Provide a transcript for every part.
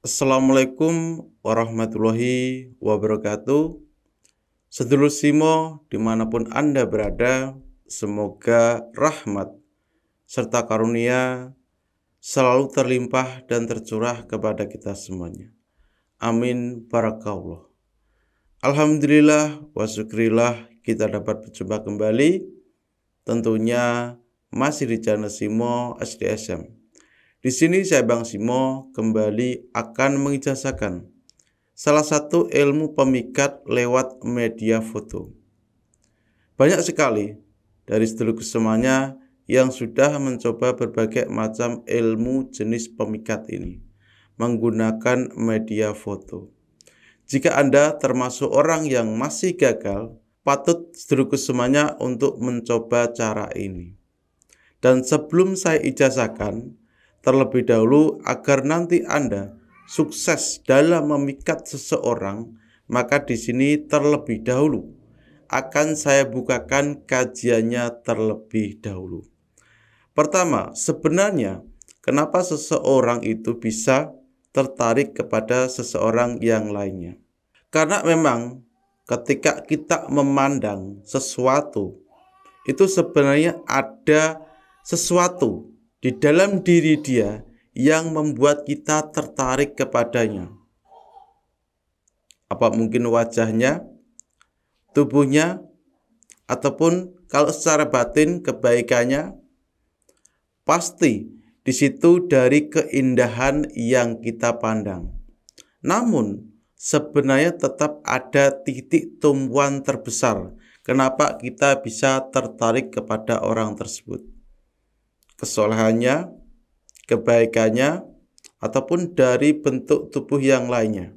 Assalamualaikum warahmatullahi wabarakatuh. Sedulur Simo dimanapun Anda berada, semoga rahmat serta karunia selalu terlimpah dan tercurah kepada kita semuanya. Amin barakallah. Alhamdulillah wa kita dapat berjumpa kembali tentunya masih di channel Simo SDSM di sini saya Bang Simo kembali akan mengijasakan salah satu ilmu pemikat lewat media foto. Banyak sekali dari seluruh semuanya yang sudah mencoba berbagai macam ilmu jenis pemikat ini menggunakan media foto. Jika Anda termasuk orang yang masih gagal, patut seluruh semuanya untuk mencoba cara ini. Dan sebelum saya ijazahkan, terlebih dahulu agar nanti Anda sukses dalam memikat seseorang, maka di sini terlebih dahulu akan saya bukakan kajiannya terlebih dahulu. Pertama, sebenarnya kenapa seseorang itu bisa tertarik kepada seseorang yang lainnya? Karena memang ketika kita memandang sesuatu, itu sebenarnya ada sesuatu di dalam diri dia yang membuat kita tertarik kepadanya. Apa mungkin wajahnya, tubuhnya, ataupun kalau secara batin kebaikannya, pasti di situ dari keindahan yang kita pandang. Namun, sebenarnya tetap ada titik tumbuhan terbesar. Kenapa kita bisa tertarik kepada orang tersebut? kesolehannya, kebaikannya, ataupun dari bentuk tubuh yang lainnya.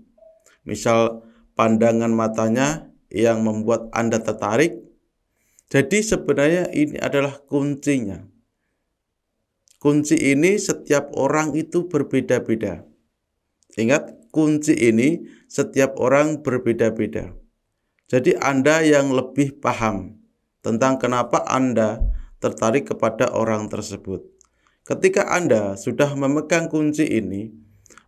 Misal pandangan matanya yang membuat Anda tertarik. Jadi sebenarnya ini adalah kuncinya. Kunci ini setiap orang itu berbeda-beda. Ingat, kunci ini setiap orang berbeda-beda. Jadi Anda yang lebih paham tentang kenapa Anda tertarik kepada orang tersebut. Ketika Anda sudah memegang kunci ini,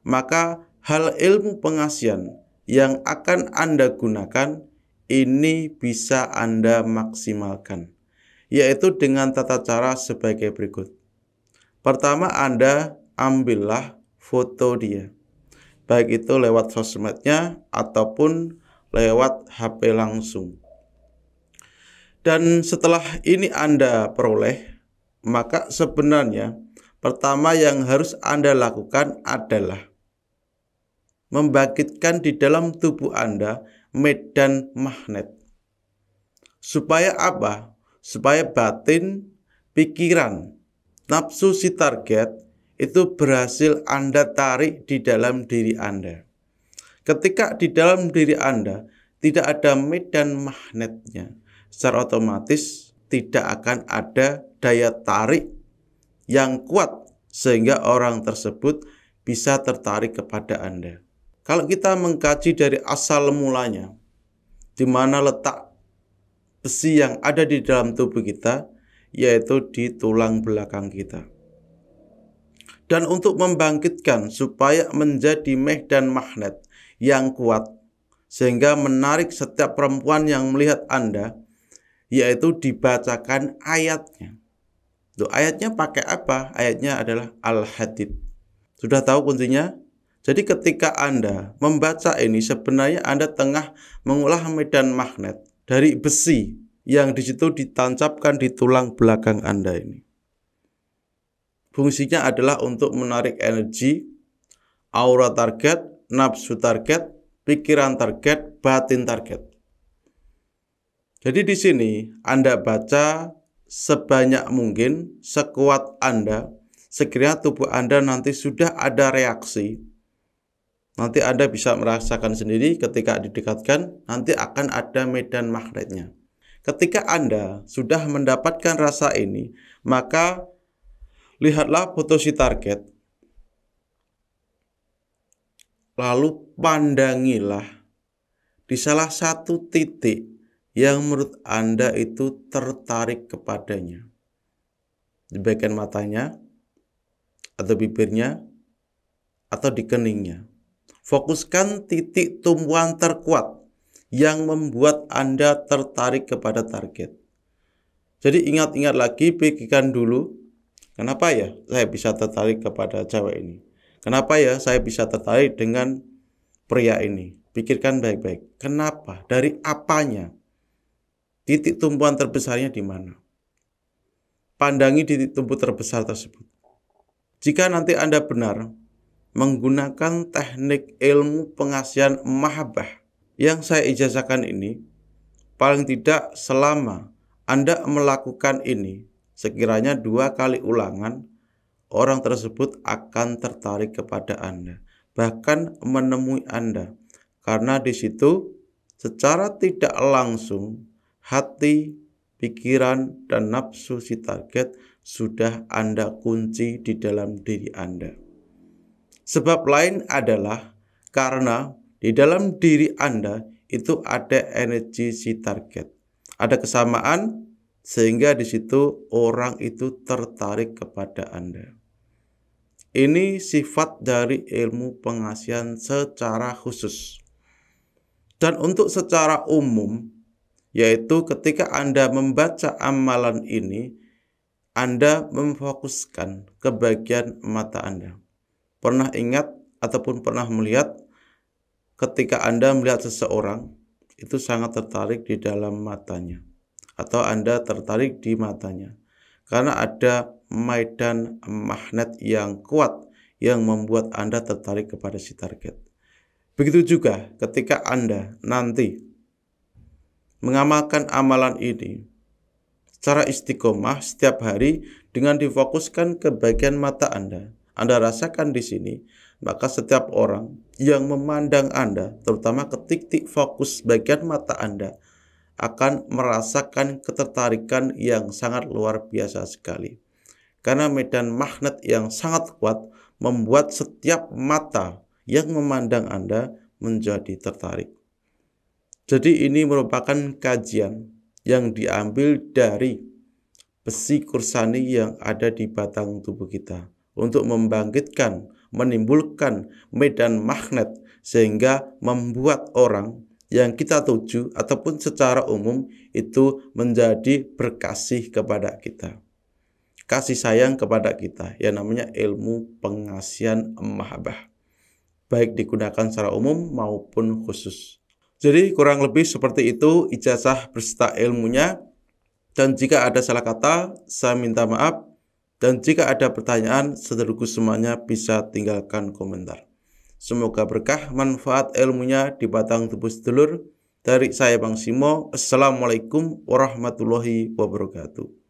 maka hal ilmu pengasian yang akan Anda gunakan ini bisa Anda maksimalkan, yaitu dengan tata cara sebagai berikut. Pertama, Anda ambillah foto dia, baik itu lewat sosmednya ataupun lewat HP langsung. Dan setelah ini Anda peroleh, maka sebenarnya pertama yang harus Anda lakukan adalah membangkitkan di dalam tubuh Anda medan magnet. Supaya apa? Supaya batin, pikiran, nafsu si target itu berhasil Anda tarik di dalam diri Anda. Ketika di dalam diri Anda tidak ada medan magnetnya, secara otomatis tidak akan ada daya tarik yang kuat sehingga orang tersebut bisa tertarik kepada Anda. Kalau kita mengkaji dari asal mulanya, di mana letak besi yang ada di dalam tubuh kita, yaitu di tulang belakang kita. Dan untuk membangkitkan supaya menjadi meh dan magnet yang kuat, sehingga menarik setiap perempuan yang melihat Anda, yaitu dibacakan ayatnya. Tuh, ayatnya pakai apa? Ayatnya adalah Al-Hadid. Sudah tahu kuncinya? Jadi ketika Anda membaca ini sebenarnya Anda tengah mengolah medan magnet dari besi yang di situ ditancapkan di tulang belakang Anda ini. Fungsinya adalah untuk menarik energi aura target, nafsu target, pikiran target, batin target. Jadi di sini Anda baca sebanyak mungkin, sekuat Anda, sekiranya tubuh Anda nanti sudah ada reaksi, nanti Anda bisa merasakan sendiri ketika didekatkan, nanti akan ada medan magnetnya. Ketika Anda sudah mendapatkan rasa ini, maka lihatlah foto si target. Lalu pandangilah di salah satu titik yang menurut Anda itu tertarik kepadanya. Di bagian matanya, atau bibirnya, atau di keningnya. Fokuskan titik tumbuhan terkuat yang membuat Anda tertarik kepada target. Jadi ingat-ingat lagi, pikirkan dulu, kenapa ya saya bisa tertarik kepada cewek ini? Kenapa ya saya bisa tertarik dengan pria ini? Pikirkan baik-baik. Kenapa? Dari apanya? Titik tumpuan terbesarnya di mana? Pandangi titik tumpu terbesar tersebut. Jika nanti Anda benar menggunakan teknik ilmu pengasihan mahabbah yang saya ijazahkan ini, paling tidak selama Anda melakukan ini, sekiranya dua kali ulangan, orang tersebut akan tertarik kepada Anda, bahkan menemui Anda. Karena di situ secara tidak langsung hati, pikiran, dan nafsu si target sudah Anda kunci di dalam diri Anda. Sebab lain adalah karena di dalam diri Anda itu ada energi si target. Ada kesamaan sehingga di situ orang itu tertarik kepada Anda. Ini sifat dari ilmu pengasihan secara khusus. Dan untuk secara umum, yaitu ketika Anda membaca amalan ini, Anda memfokuskan ke bagian mata Anda. Pernah ingat ataupun pernah melihat ketika Anda melihat seseorang, itu sangat tertarik di dalam matanya. Atau Anda tertarik di matanya. Karena ada medan magnet yang kuat yang membuat Anda tertarik kepada si target. Begitu juga ketika Anda nanti mengamalkan amalan ini secara istiqomah setiap hari dengan difokuskan ke bagian mata Anda. Anda rasakan di sini, maka setiap orang yang memandang Anda, terutama ke titik fokus bagian mata Anda, akan merasakan ketertarikan yang sangat luar biasa sekali. Karena medan magnet yang sangat kuat membuat setiap mata yang memandang Anda menjadi tertarik. Jadi ini merupakan kajian yang diambil dari besi kursani yang ada di batang tubuh kita untuk membangkitkan, menimbulkan medan magnet sehingga membuat orang yang kita tuju ataupun secara umum itu menjadi berkasih kepada kita. Kasih sayang kepada kita yang namanya ilmu pengasihan mahabbah. Baik digunakan secara umum maupun khusus. Jadi kurang lebih seperti itu ijazah berserta ilmunya. Dan jika ada salah kata, saya minta maaf. Dan jika ada pertanyaan, seterusnya semuanya bisa tinggalkan komentar. Semoga berkah manfaat ilmunya di batang tubuh sedulur. Dari saya Bang Simo, Assalamualaikum warahmatullahi wabarakatuh.